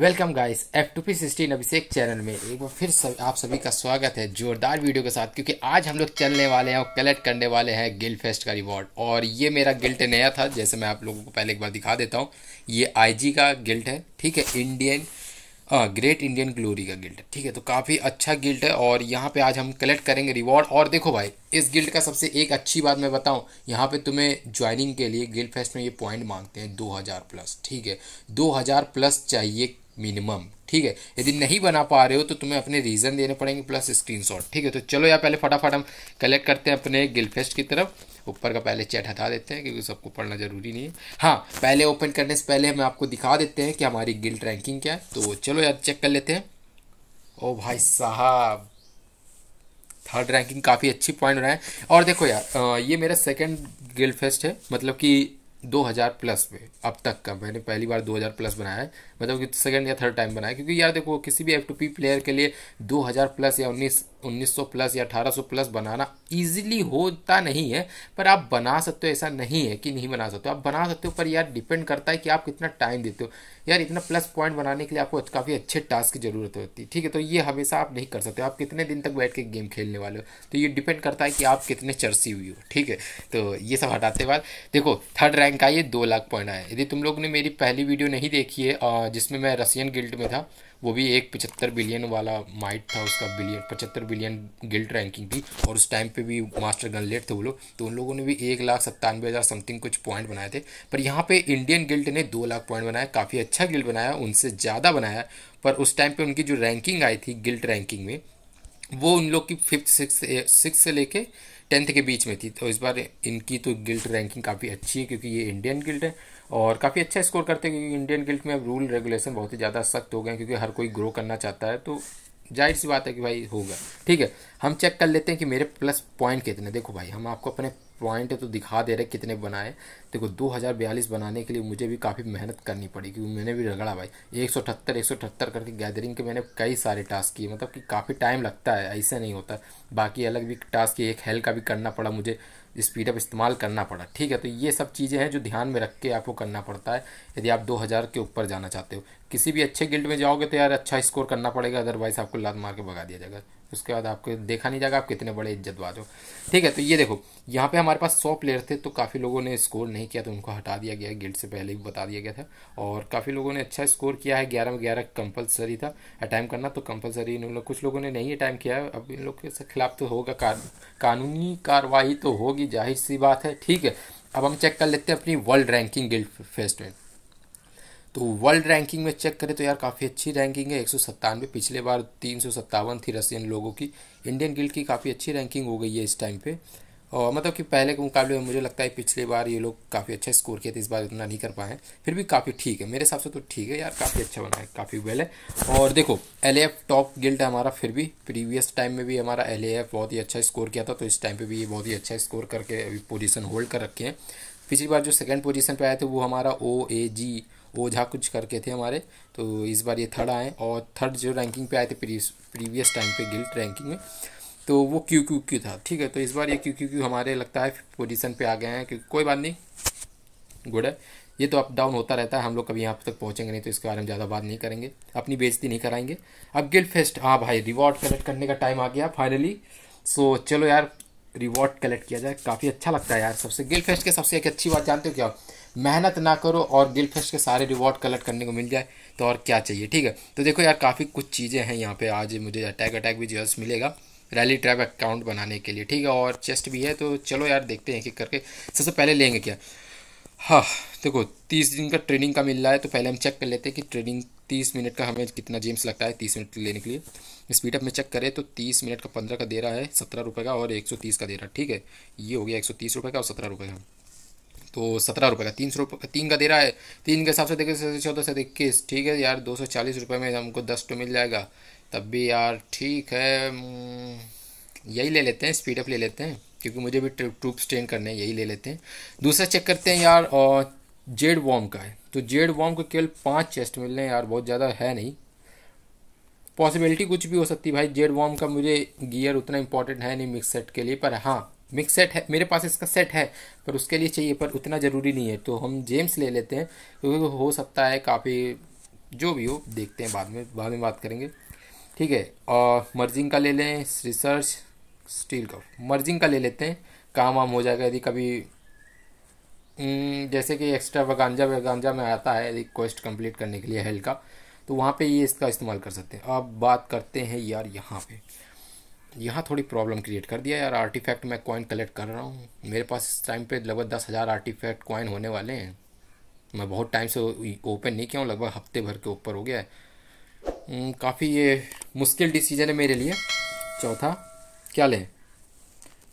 Welcome guys F two P sixteen Abhishek channel में एक बार फिर सब आप सभी का स्वागत है जोरदार वीडियो के साथ क्योंकि आज हम लोग चलने वाले हैं और कलेक्ट करने वाले हैं गिल फेस्ट का रिवॉर्ड और ये मेरा गिल्ट नया था जैसे मैं आप लोगों को पहले एक बार दिखा देता हूँ ये आईजी का गिल्ट है ठीक है Indian uh, great Indian glory का गिल्ट है ठीक है तो काफ़ी अच्छा गिल्ट है और यहाँ पर आज हम कलेक्ट करेंगे रिवॉर्ड और देखो भाई इस गिल्ट का सबसे एक अच्छी बात मैं बताऊं यहाँ पे तुम्हें ज्वाइनिंग के लिए गिल्ड फेस्ट में ये पॉइंट मांगते हैं 2000 प्लस ठीक है 2000 प्लस चाहिए मिनिमम ठीक है यदि नहीं बना पा रहे हो तो तुम्हें अपने रीज़न देने पड़ेंगे प्लस स्क्रीनशॉट ठीक है तो चलो यार पहले फटाफट हम कलेक्ट करते हैं अपने गिलफेस्ट की तरफ ऊपर का पहले चैट हटा देते हैं क्योंकि सबको पढ़ना ज़रूरी नहीं है हाँ पहले ओपन करने से पहले हम आपको दिखा देते हैं कि हमारी गिल्ड रैंकिंग क्या है तो चलो यार चेक कर लेते हैं ओ भाई साहब थर्ड रैंकिंग काफ़ी अच्छी पॉइंट रहा है और देखो यार ये मेरा सेकेंड गिल्ड फेस्ट है मतलब कि 2000 प्लस में अब तक का मैंने पहली बार 2000 प्लस बनाया है मतलब कि सेकंड या थर्ड टाइम बनाया क्योंकि यार देखो किसी भी एफ टू पी प्लेयर के लिए 2000 प्लस या 19 1900 प्लस या 1800 प्लस बनाना इजीली होता नहीं है पर आप बना सकते हो ऐसा नहीं है कि नहीं बना सकते हो आप बना सकते हो पर यार डिपेंड करता है कि आप कितना टाइम देते हो यार इतना प्लस पॉइंट बनाने के लिए आपको काफ़ी अच्छे टास्क की ज़रूरत होती है ठीक है तो ये हमेशा आप नहीं कर सकते आप कितने दिन तक बैठ के गेम खेलने वाले हो तो ये डिपेंड करता है कि आप कितने चरसी हुई हो ठीक है तो ये सब हटाते बाद देखो थर्ड रैंक आइए दो लाख पॉइंट आए यदि तुम लोग ने मेरी पहली वीडियो नहीं देखी है जिसमें मैं रसियन गिल्ड में था वो भी एक पचहत्तर बिलियन वाला माइट था उसका बिलियन पचहत्तर बिलियन गिल्ट रैंकिंग थी और उस टाइम पे भी मास्टर गनलेट थे वो लोग तो उन लोगों ने भी एक लाख सत्तानवे हज़ार समथिंग कुछ पॉइंट बनाए थे पर यहाँ पे इंडियन गिल्ट ने दो लाख पॉइंट बनाया काफ़ी अच्छा गिल्ट बनाया उनसे ज़्यादा बनाया पर उस टाइम पर उनकी जो रैंकिंग आई थी गिल्ट रैंकिंग में वो उन लोग की फिफ्थ सिक्स सिक्स से लेके टेंथ के बीच में थी तो इस बार इनकी तो गिल्ट रैंकिंग काफ़ी अच्छी है क्योंकि ये इंडियन गिल्ट है और काफ़ी अच्छा स्कोर करते हैं क्योंकि इंडियन गिल्ट में अब रूल रेगुलेशन बहुत ही ज़्यादा सख्त हो गए हैं क्योंकि हर कोई ग्रो करना चाहता है तो जाहिर सी बात है कि भाई होगा ठीक है हम चेक कर लेते हैं कि मेरे प्लस पॉइंट कितने देखो भाई हम आपको अपने पॉइंट तो दिखा दे रहे कितने बनाए देखो दो हज़ार बयालीस बनाने के लिए मुझे भी काफ़ी मेहनत करनी पड़ी क्योंकि मैंने भी रगड़ा भाई एक सौ एक सौ अठहत्तर करके गैदरिंग के मैंने कई सारे टास्क किए मतलब कि काफ़ी टाइम लगता है ऐसा नहीं होता बाकी अलग भी टास्क एक हेल का भी करना पड़ा मुझे स्पीडअप इस्तेमाल करना पड़ा ठीक है तो ये सब चीज़ें हैं जो ध्यान में रख के आपको करना पड़ता है यदि आप 2000 के ऊपर जाना चाहते हो किसी भी अच्छे गिल्ड में जाओगे तो यार अच्छा स्कोर करना पड़ेगा अदरवाइज़ आपको लात मार के भगा दिया जाएगा उसके बाद आपको देखा नहीं जाएगा आप कितने बड़े इज्जतबाज हो ठीक है तो ये देखो यहाँ पे हमारे पास सौ प्लेयर थे तो काफ़ी लोगों ने स्कोर नहीं किया तो उनको हटा दिया गया गिल्ड से पहले भी बता दिया गया था और काफ़ी लोगों ने अच्छा स्कोर किया है ग्यारह में ग्यारह कंपलसरी था अटैम करना तो कंपलसरी इन लोग कुछ लोगों ने नहीं अटैम किया है अब इन लोग के खिलाफ तो होगा कानूनी कार्रवाई तो होगी जाहिर सी बात है ठीक है अब हम चेक कर लेते हैं अपनी वर्ल्ड रैंकिंग गिल्ड फेस्ट में तो वर्ल्ड रैंकिंग में चेक करें तो यार काफ़ी अच्छी रैंकिंग है एक पिछले बार तीन थी रसियन लोगों की इंडियन गिल्ड की काफ़ी अच्छी रैंकिंग हो गई है इस टाइम पे और मतलब कि पहले के मुकाबले में मुझे लगता है पिछले बार ये लोग काफ़ी अच्छा स्कोर किए थे इस बार इतना नहीं कर पाए फिर भी काफ़ी ठीक है मेरे हिसाब से तो ठीक है यार काफ़ी अच्छा बना है काफ़ी वेल है और देखो एल टॉप गिल्ड हमारा फिर भी प्रीवियस टाइम में भी हमारा एल बहुत ही अच्छा स्कोर किया था तो इस टाइम पर भी ये बहुत ही अच्छा स्कोर करके अभी पोजिशन होल्ड कर रखे हैं पिछली बार जो सेकेंड पोजिशन पर आए थे वो हमारा ओ ए जी ओझा कुछ करके थे हमारे तो इस बार ये थर्ड आए और थर्ड जो रैंकिंग पे आए थे प्रीवियस टाइम पे गिल्ट रैंकिंग में तो वो क्यू क्यू क्यू था ठीक है तो इस बार ये क्यू क्यू क्यू हमारे लगता है पोजीशन पे आ गए हैं क्योंकि कोई बात नहीं गुड है ये तो अप डाउन होता रहता है हम लोग कभी यहाँ तक पहुँचेंगे नहीं तो इसके बारे में ज़्यादा बात नहीं करेंगे अपनी बेजती नहीं कराएंगे अब गिल्ट फेस्ट हाँ भाई रिवॉर्ड कलेक्ट करने का टाइम आ गया फाइनली सो चलो यार रिवॉर्ड कलेक्ट किया जाए काफ़ी अच्छा लगता है यार सबसे गिल फेस्ट के सबसे एक अच्छी बात जानते हो क्या मेहनत ना करो और गिल के सारे रिवॉर्ड कलेक्ट करने को मिल जाए तो और क्या चाहिए ठीक है तो देखो यार काफ़ी कुछ चीज़ें हैं यहाँ पे आज मुझे अटैक अटैक भी जर्स मिलेगा रैली ट्रैप अकाउंट बनाने के लिए ठीक है और चेस्ट भी है तो चलो यार देखते हैं कि करके सबसे पहले लेंगे क्या हाँ देखो तीस दिन का ट्रेनिंग का मिल रहा है तो पहले हम चेक कर लेते हैं कि ट्रेनिंग तीस मिनट का हमें कितना जेम्स लगता है तीस मिनट लेने के लिए स्पीडअप में चेक करें तो तीस मिनट का पंद्रह का दे रहा है सत्रह रुपये का और एक सौ तीस का दे रहा है ठीक है ये हो गया एक सौ तीस रुपये का और सत्रह रुपये का तो सत्रह रुपये का तीन सौ रुपये तीन का दे रहा है तीन के हिसाब से देखिए चौदह सौ इक्कीस ठीक है यार दो सौ चालीस रुपये में हमको दस टू तो मिल जाएगा तब भी यार ठीक है हम्म, यही ले लेते हैं स्पीडअप ले लेते हैं क्योंकि मुझे भी ट्रूप्स ट्रेन करने हैं यही ले लेते हैं दूसरा चेक करते हैं यार और जेड वॉम का है तो जेड वॉम को केवल पाँच चेस्ट मिल रहे हैं यार बहुत ज़्यादा है नहीं पॉसिबिलिटी कुछ भी हो सकती है भाई जेड वॉम का मुझे गियर उतना इंपॉर्टेंट है नहीं मिक्स सेट के लिए पर हाँ मिक्स सेट है मेरे पास इसका सेट है पर उसके लिए चाहिए पर उतना ज़रूरी नहीं है तो हम जेम्स ले लेते हैं क्योंकि तो हो सकता है काफ़ी जो भी हो देखते हैं बाद में बाद में बात करेंगे ठीक है और मर्जिंग का ले लें रिसर्च स्टील का मर्जिंग का ले लेते हैं काम वाम हो जाएगा यदि कभी हम्म, जैसे कि एक्स्ट्रा वगांजा वगांजा में आता है यदि क्वेस्ट कंप्लीट करने के लिए हेल का तो वहाँ पे ये इसका इस्तेमाल कर सकते हैं अब बात करते हैं यार यहाँ पे यहाँ थोड़ी प्रॉब्लम क्रिएट कर दिया यार आर्टिफैक्ट मैं कॉइन कलेक्ट कर रहा हूँ मेरे पास इस टाइम पे लगभग दस हज़ार आर्टिफैक्ट कॉइन होने वाले हैं मैं बहुत टाइम से ओपन नहीं किया हूँ लगभग हफ्ते भर के ऊपर हो गया है हम्म, काफ़ी ये मुश्किल डिसीजन है मेरे लिए चौथा क्या लें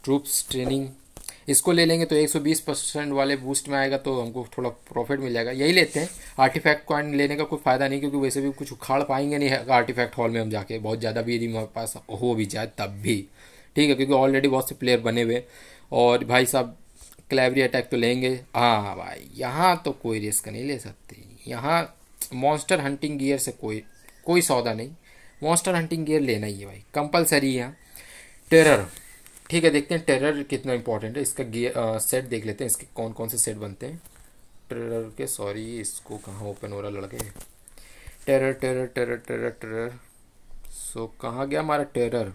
ट्रूप्स ट्रेनिंग इसको ले लेंगे तो 120 परसेंट वाले बूस्ट में आएगा तो हमको थोड़ा प्रॉफिट मिल जाएगा यही लेते हैं आर्टिफैक्ट कॉइन लेने का कोई फ़ायदा नहीं क्योंकि वैसे भी कुछ उखाड़ पाएंगे नहीं आर्टिफैक्ट हॉल में हम जाके बहुत ज़्यादा भी यदि हमारे पास हो भी जाए तब भी ठीक है क्योंकि ऑलरेडी बहुत से प्लेयर बने हुए और भाई साहब क्लैवरी अटैक तो लेंगे हाँ भाई यहाँ तो कोई रिस्क नहीं ले सकते यहाँ मॉन्स्टर हंटिंग गियर से कोई कोई सौदा नहीं मॉन्स्टर हंटिंग गियर लेना ही है भाई कंपलसरी यहाँ टेरर ठीक है देखते हैं टेरर कितना इंपॉर्टेंट है इसका गे सेट देख लेते हैं इसके कौन कौन से सेट बनते हैं टेरर के सॉरी इसको कहाँ ओपन हो रहा लड़के terror terror terror terror terror सो कहाँ गया हमारा टेरर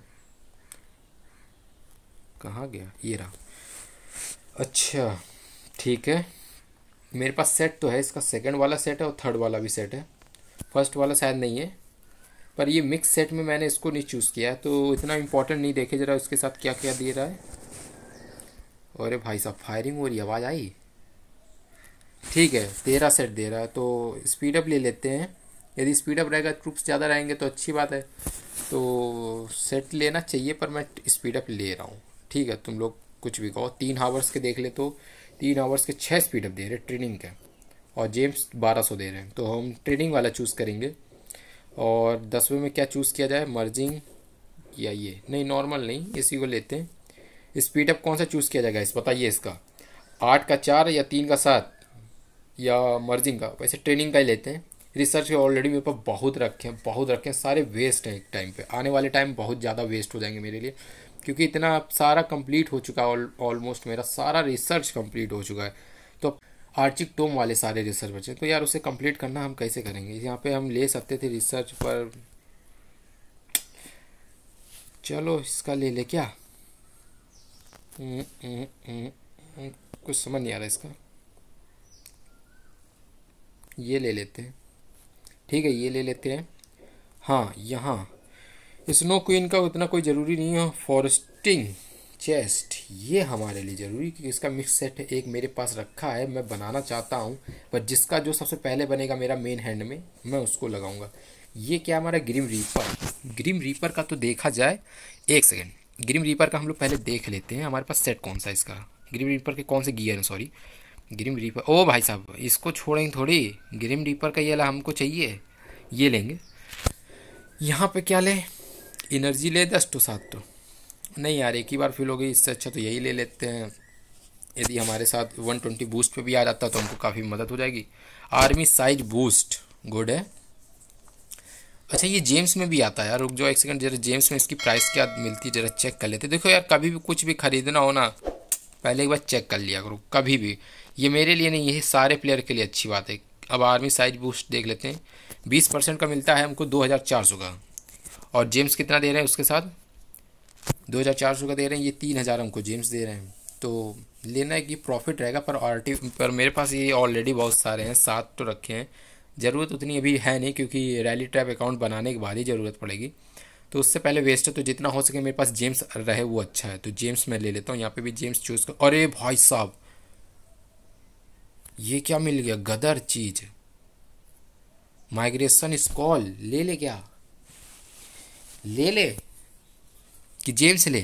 कहाँ गया ये रहा अच्छा ठीक है मेरे पास सेट तो है इसका सेकंड वाला सेट है और थर्ड वाला भी सेट है फर्स्ट वाला शायद नहीं है पर ये मिक्स सेट में मैंने इसको नहीं चूज़ किया तो इतना इम्पोर्टेंट नहीं देखे ज़रा उसके साथ क्या क्या दे रहा है अरे भाई साहब फायरिंग हो रही आवाज़ आई ठीक है तेरह सेट दे रहा है तो स्पीड अप ले लेते हैं यदि स्पीड अप रहेगा ट्रूप्स ज़्यादा रहेंगे तो अच्छी बात है तो सेट लेना चाहिए पर मैं स्पीड अप ले रहा हूँ ठीक है तुम लोग कुछ भी कहो तीन हावर्स के देख ले तो तीन आवर्स के छः स्पीड अप दे रहे ट्रेनिंग के और जेम्स बारह सौ दे रहे हैं तो हम ट्रेनिंग वाला चूज़ करेंगे और दसवें में क्या चूज़ किया जाए मर्जिंग या ये नहीं नॉर्मल नहीं इसी को लेते हैं स्पीड अप कौन सा चूज़ किया जाएगा इस बताइए इसका आठ का चार या तीन का सात या मर्जिंग का वैसे ट्रेनिंग का ही लेते हैं रिसर्च के ऑलरेडी मेरे पास बहुत रखे हैं बहुत रखे हैं सारे वेस्ट हैं एक टाइम पे आने वाले टाइम बहुत ज़्यादा वेस्ट हो जाएंगे मेरे लिए क्योंकि इतना सारा कंप्लीट हो चुका है ऑलमोस्ट मेरा सारा रिसर्च कंप्लीट हो चुका है तो आर्चिक टोम वाले सारे रिसर्च बचे तो यार उसे कंप्लीट करना हम कैसे करेंगे यहाँ पे हम ले सकते थे रिसर्च पर चलो इसका ले ले क्या हम्म, हम्म, हम्म, कुछ समझ नहीं आ रहा इसका ये ले लेते हैं ठीक है ये ले लेते हैं हाँ यहाँ स्नो क्वीन का उतना कोई ज़रूरी नहीं है फॉरेस्टिंग चेस्ट ये हमारे लिए ज़रूरी क्योंकि इसका मिक्स सेट एक मेरे पास रखा है मैं बनाना चाहता हूँ पर जिसका जो सबसे पहले बनेगा मेरा मेन हैंड में मैं उसको लगाऊंगा ये क्या हमारा ग्रीम रीपर ग्रीम रीपर का तो देखा जाए एक सेकेंड ग्रीम रीपर का हम लोग पहले देख लेते हैं हमारे पास सेट कौन सा इसका ग्रीम रीपर के कौन से गियर हैं सॉरी ग्रीम रीपर ओ भाई साहब इसको छोड़ेंगे थोड़ी ग्रीम रीपर का ये ला हमको चाहिए ये लेंगे यहाँ पे क्या लें एनर्जी ले दस टू सात टू तो। नहीं यार एक ही बार फिल हो गई इससे अच्छा तो यही ले लेते हैं यदि हमारे साथ 120 बूस्ट पर भी आ जाता तो हमको काफ़ी मदद हो जाएगी आर्मी साइज बूस्ट गुड है अच्छा ये जेम्स में भी आता है यार रुक जाओ एक सेकंड जरा जेम्स में इसकी प्राइस क्या मिलती है जरा चेक कर लेते देखो यार कभी भी कुछ भी खरीदना हो ना पहले एक बार चेक कर लिया करो कभी भी ये मेरे लिए नहीं ये सारे प्लेयर के लिए अच्छी बात है अब आर्मी साइज बूस्ट देख लेते हैं बीस परसेंट का मिलता है हमको दो हज़ार चार सौ का और जेम्स कितना दे रहे हैं उसके साथ दो हज़ार चार सौ का दे रहे हैं ये तीन हज़ार हमको जेम्स दे रहे हैं तो लेना है कि प्रॉफिट रहेगा पर आर पर मेरे पास ये ऑलरेडी बहुत सारे हैं सात तो रखे हैं ज़रूरत उतनी अभी है नहीं क्योंकि रैली ट्रैप अकाउंट बनाने के बाद ही ज़रूरत पड़ेगी तो उससे पहले वेस्ट है तो जितना हो सके मेरे पास जेम्स रहे वो अच्छा है तो जेम्स मैं ले लेता हूँ यहाँ पे भी जेम्स चूज़ कर अरे भाई साहब ये क्या मिल गया गदर चीज माइग्रेशन स्कॉल ले ले क्या ले ले कि जेम्स ले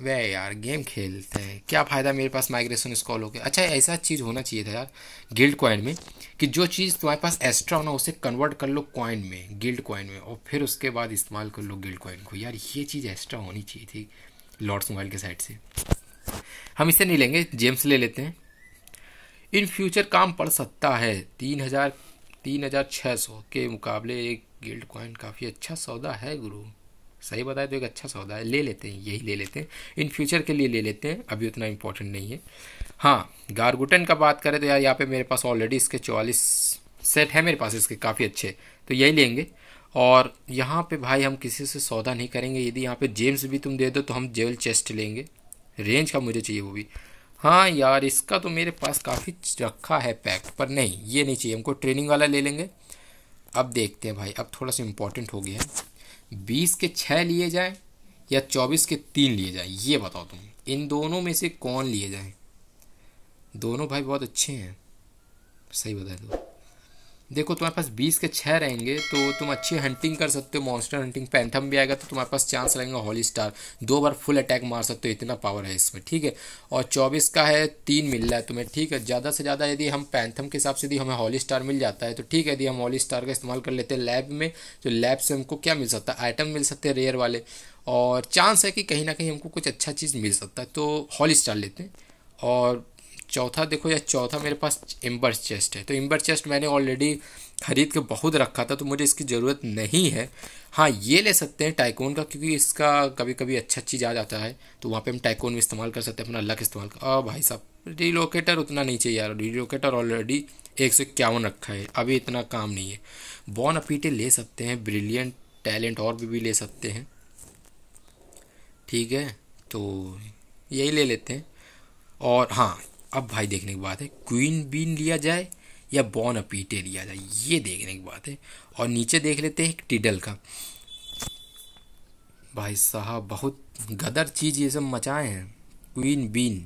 वे यार गेम खेलते हैं क्या फ़ायदा मेरे पास माइग्रेशन स्कॉल हो गया अच्छा ऐसा चीज़ होना चाहिए था यार गिल्ड कॉइन में कि जो चीज़ तुम्हारे पास एक्स्ट्रा होना उसे कन्वर्ट कर लो कॉइन में गिल्ड कॉइन में और फिर उसके बाद इस्तेमाल कर लो गिल्ड कॉइन को यार ये चीज़ एक्स्ट्रा होनी चाहिए थी लॉर्ड्स मोबाइल के साइड से हम इसे नहीं लेंगे जेम्स ले लेते हैं इन फ्यूचर काम पड़ सकता है तीन हज़ार तीन हज़ार छः सौ के मुकाबले एक गिल्ड कॉइन काफ़ी अच्छा सौदा है गुरु सही बताए तो एक अच्छा सौदा है ले लेते हैं यही ले लेते हैं इन फ्यूचर के लिए ले लेते हैं अभी उतना इंपॉर्टेंट नहीं है हाँ गारगुटन का बात करें तो यार यहाँ पे मेरे पास ऑलरेडी इसके चौवालीस सेट है मेरे पास इसके काफ़ी अच्छे तो यही लेंगे और यहाँ पे भाई हम किसी से सौदा नहीं करेंगे यदि यहाँ पे जेम्स भी तुम दे दो तो हम जेवल चेस्ट लेंगे रेंज का मुझे चाहिए वो भी हाँ यार इसका तो मेरे पास काफ़ी रखा है पैक पर नहीं ये नहीं चाहिए हमको ट्रेनिंग वाला ले लेंगे अब देखते हैं भाई अब थोड़ा सा इम्पोर्टेंट हो गया है बीस के छः लिए जाए या चौबीस के तीन लिए जाए ये बताओ तुम इन दोनों में से कौन लिए जाए दोनों भाई बहुत अच्छे हैं सही बता दो देखो तुम्हारे पास बीस के छः रहेंगे तो तुम अच्छी हंटिंग कर सकते हो मॉन्स्टर हंटिंग पैंथम भी आएगा तो तुम्हारे पास चांस रहेंगे हॉली स्टार दो बार फुल अटैक मार सकते हो इतना पावर है इसमें ठीक है और चौबीस का है तीन मिल रहा है तुम्हें ठीक है ज़्यादा से ज़्यादा यदि हम पैंथम के हिसाब से यदि हमें हॉली स्टार मिल जाता है तो ठीक है यदि हम हॉली स्टार का इस्तेमाल कर लेते हैं लैब में तो लैब से हमको क्या मिल सकता है आइटम मिल सकते हैं रेयर वाले और चांस है कि कहीं ना कहीं हमको कुछ अच्छा चीज़ मिल सकता है तो हॉली स्टार लेते हैं और चौथा देखो या चौथा मेरे पास एम्बर चेस्ट है तो एम्बर चेस्ट मैंने ऑलरेडी खरीद के बहुत रखा था तो मुझे इसकी ज़रूरत नहीं है हाँ ये ले सकते हैं टाइकोन का क्योंकि इसका कभी कभी अच्छा चीज़ आ जाता है तो वहाँ पे हम टाइकोन में इस्तेमाल कर सकते हैं अपना लक इस्तेमाल कर भाई साहब रिलोकेटर उतना नहीं चाहिए यार रिलोकेटर ऑलरेडी एक सौ इक्यावन रखा है अभी इतना काम नहीं है बॉन अपीटे ले सकते हैं ब्रिलियंट टैलेंट और भी, भी ले सकते हैं ठीक है तो यही ले लेते हैं और हाँ अब भाई देखने की बात है क्वीन बीन लिया जाए या बॉन अपीटे लिया जाए ये देखने की बात है और नीचे देख लेते हैं टिडल का भाई साहब बहुत गदर चीज़ ये सब मचाए हैं क्वीन बीन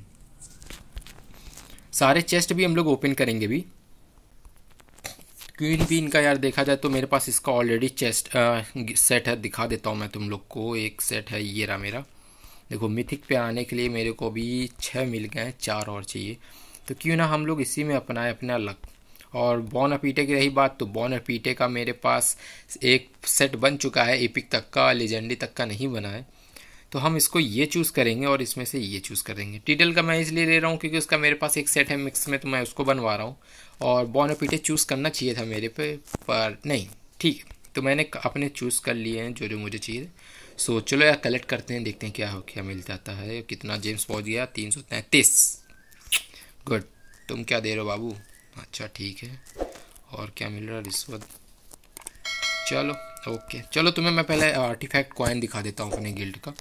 सारे चेस्ट भी हम लोग ओपन करेंगे भी क्वीन बीन का यार देखा जाए तो मेरे पास इसका ऑलरेडी चेस्ट आ, सेट है दिखा देता हूँ मैं तुम लोग को एक सेट है ये रहा मेरा देखो मिथिक पे आने के लिए मेरे को अभी छः मिल गए हैं चार और चाहिए तो क्यों ना हम लोग इसी में अपनाएं अपना लक और बॉन अपीटे की रही बात तो बॉन अपीटे का मेरे पास एक सेट बन चुका है एपिक तक का लेजेंडी तक का नहीं बना है तो हम इसको ये चूज़ करेंगे और इसमें से ये चूज़ करेंगे टीटल का मैं इसलिए ले रहा हूँ क्योंकि उसका मेरे पास एक सेट है मिक्स में तो मैं उसको बनवा रहा हूँ और बॉन पीटे चूज़ करना चाहिए था मेरे पे पर नहीं ठीक है तो मैंने अपने चूज़ कर लिए हैं जो जो मुझे चाहिए सो so, चलो यार कलेक्ट करते हैं देखते हैं क्या हो क्या मिल जाता है कितना जेम्स पहुंच गया तीन सौ तैंतीस गुड तुम क्या दे रहे हो बाबू अच्छा ठीक है और क्या मिल रहा है रिश्वत चलो ओके चलो तुम्हें मैं पहले आर्टिफैक्ट कॉइन दिखा देता हूँ अपने गिल्ड का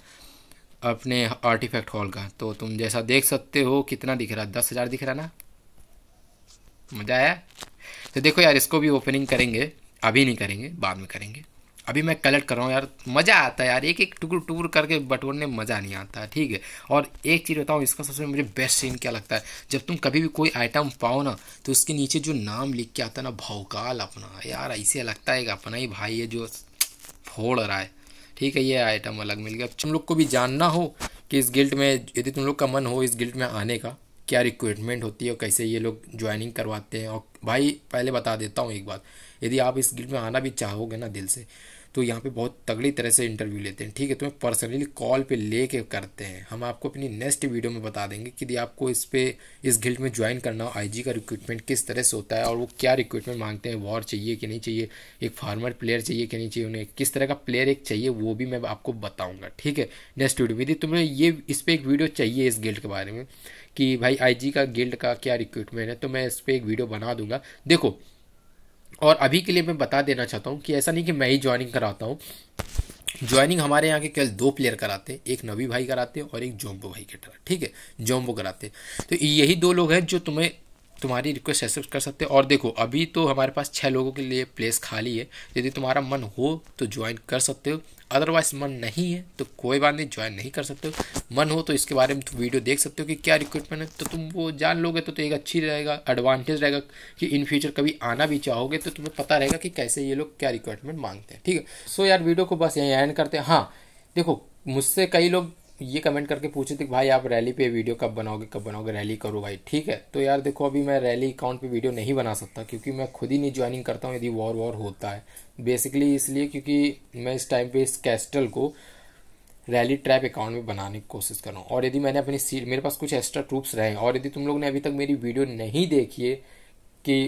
अपने आर्टिफैक्ट हॉल का तो तुम जैसा देख सकते हो कितना दिख रहा है दस हज़ार दिख रहा ना मज़ा आया तो देखो यार इसको भी ओपनिंग करेंगे अभी नहीं करेंगे बाद में करेंगे अभी मैं कलेक्ट कर रहा हूँ यार मज़ा आता है यार एक एक टुकड़ टुकड़ करके बटोरने में मज़ा नहीं आता ठीक है और एक चीज़ बताऊँ इसका सबसे मुझे बेस्ट सीन क्या लगता है जब तुम कभी भी कोई आइटम पाओ ना तो उसके नीचे जो नाम लिख के आता है ना भौकाल अपना यार ऐसे लगता है कि अपना ही भाई है जो फोड़ रहा है ठीक है ये आइटम अलग मिल गया तुम लोग को भी जानना हो कि इस गिल्ट में यदि तुम लोग का मन हो इस गिल्ट में आने का क्या रिक्वायरमेंट होती है और कैसे ये लोग ज्वाइनिंग करवाते हैं और भाई पहले बता देता हूँ एक बात यदि आप इस गिल्ड में आना भी चाहोगे ना दिल से तो यहाँ पे बहुत तगड़ी तरह से इंटरव्यू लेते हैं ठीक है तुम्हें पर्सनली कॉल पे ले करते हैं हम आपको अपनी नेक्स्ट वीडियो में बता देंगे कि यदि आपको इस पर इस गिल्ड में ज्वाइन करना हो आईजी का रिक्रूटमेंट किस तरह से होता है और वो क्या रिक्रूटमेंट मांगते हैं वॉर चाहिए कि नहीं चाहिए एक फार्मर प्लेयर चाहिए कि नहीं चाहिए उन्हें किस तरह का प्लेयर एक चाहिए वो भी मैं आपको बताऊँगा ठीक है नेक्स्ट वीडियो यदि तुम्हें ये इस पर एक वीडियो चाहिए इस गिल्ड के बारे में कि भाई आईजी का गिल्ड का क्या रिक्रूटमेंट है तो मैं इस पर एक वीडियो बना दूंगा देखो और अभी के लिए मैं बता देना चाहता हूँ कि ऐसा नहीं कि मैं ही ज्वाइनिंग कराता हूँ ज्वाइनिंग हमारे यहाँ के केवल दो प्लेयर कराते हैं एक नवी भाई कराते हैं और एक जोम्बो भाई के ठीक है जोम्बो कराते हैं तो यही दो लोग हैं जो तुम्हें तुम्हारी रिक्वेस्ट एक्सेप्ट कर सकते हैं और देखो अभी तो हमारे पास छः लोगों के लिए प्लेस खाली है यदि तुम्हारा मन हो तो ज्वाइन कर सकते हो अदरवाइज मन नहीं है तो कोई बात नहीं ज्वाइन नहीं कर सकते हो मन हो तो इसके बारे में तुम वीडियो देख सकते हो कि क्या रिक्रूटमेंट है तो तुम वो जान लोगे तो, तो एक अच्छी रहेगा एडवांटेज रहेगा कि इन फ्यूचर कभी आना भी चाहोगे तो तुम्हें पता रहेगा कि कैसे ये लोग क्या रिक्वायरमेंट मांगते हैं ठीक है सो यार वीडियो को बस यहीं एंड करते हैं हाँ देखो मुझसे कई लोग ये कमेंट करके पूछे थे भाई आप रैली पे वीडियो कब बनाओगे कब बनाओगे रैली करो भाई ठीक है तो यार देखो अभी मैं रैली अकाउंट पे वीडियो नहीं बना सकता क्योंकि मैं खुद ही नहीं ज्वाइनिंग करता हूँ यदि वॉर वॉर होता है बेसिकली इसलिए क्योंकि मैं इस टाइम पे इस कैस्टल को रैली ट्रैप अकाउंट में बनाने की कोशिश कर रहा हूँ और यदि मैंने अपनी सीट मेरे पास कुछ एक्स्ट्रा ट्रूप्स रहे हैं और यदि तुम लोग ने अभी तक मेरी वीडियो नहीं देखी है कि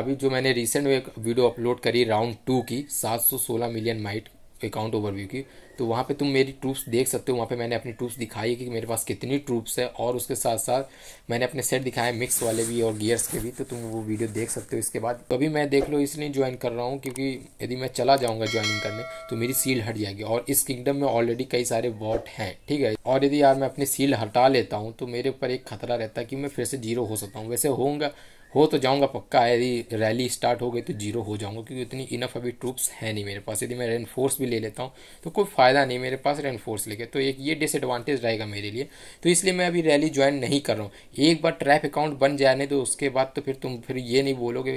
अभी जो मैंने रिसेंट एक वीडियो अपलोड करी राउंड टू की 716 मिलियन माइट अकाउंट ओवरव्यू की तो वहाँ पे तुम मेरी ट्रूप्स देख सकते हो वहाँ पे मैंने अपनी ट्रूप्स दिखाई है कि मेरे पास कितनी ट्रूप्स है और उसके साथ साथ मैंने अपने सेट दिखाए मिक्स वाले भी और गियर्स के भी तो तुम वो वीडियो देख सकते हो इसके बाद तो मैं देख लो इसलिए ज्वाइन कर रहा हूँ क्योंकि यदि मैं चला जाऊँगा ज्वाइनिंग करने तो मेरी सील हट जाएगी और इस किंगडम में ऑलरेडी कई सारे बॉट हैं ठीक है और यदि यार मैं अपनी सील हटा लेता हूँ तो मेरे ऊपर एक खतरा रहता है कि मैं फिर से जीरो हो सकता हूँ वैसे होऊंगा हो तो जाऊँगा पक्का यदि रैली स्टार्ट हो गई तो जीरो हो जाऊँगा क्योंकि इतनी इनफ अभी ट्रूप्स है नहीं मेरे पास यदि मैं रेनफोर्स भी ले लेता हूँ तो कोई फ़ायदा नहीं मेरे पास रेनफोर्स लेके तो एक ये डिसएडवांटेज रहेगा मेरे लिए तो इसलिए मैं अभी रैली ज्वाइन नहीं कर रहा हूँ एक बार ट्रैप अकाउंट बन जाने तो उसके बाद तो फिर तुम फिर ये नहीं बोलोगे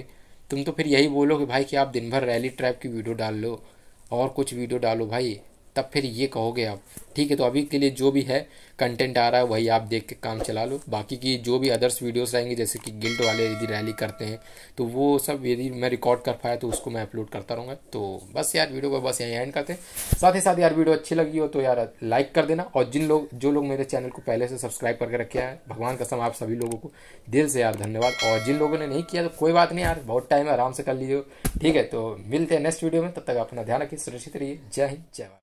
तुम तो फिर यही बोलोगे भाई कि आप दिन भर रैली ट्रैप की वीडियो डाल लो और कुछ वीडियो डालो भाई तब फिर ये कहोगे आप ठीक है तो अभी के लिए जो भी है कंटेंट आ रहा है वही आप देख के काम चला लो बाकी की जो भी अदर्स वीडियोस आएंगे जैसे कि गिल्ट वाले यदि रैली करते हैं तो वो सब यदि मैं रिकॉर्ड कर पाया तो उसको मैं अपलोड करता रहूँगा तो बस यार वीडियो को बस यहीं एंड करते हैं साथ ही साथ यार वीडियो अच्छी लगी हो तो यार लाइक कर देना और जिन लोग जो लोग मेरे चैनल को पहले से सब्सक्राइब करके रखे हैं भगवान कसम आप सभी लोगों को दिल से यार धन्यवाद और जिन लोगों ने नहीं किया तो कोई बात नहीं यार बहुत टाइम है आराम से कर लीजिए ठीक है तो मिलते हैं नेक्स्ट वीडियो में तब तक अपना ध्यान रखिए सुरक्षित रहिए जय हिंद जय भारत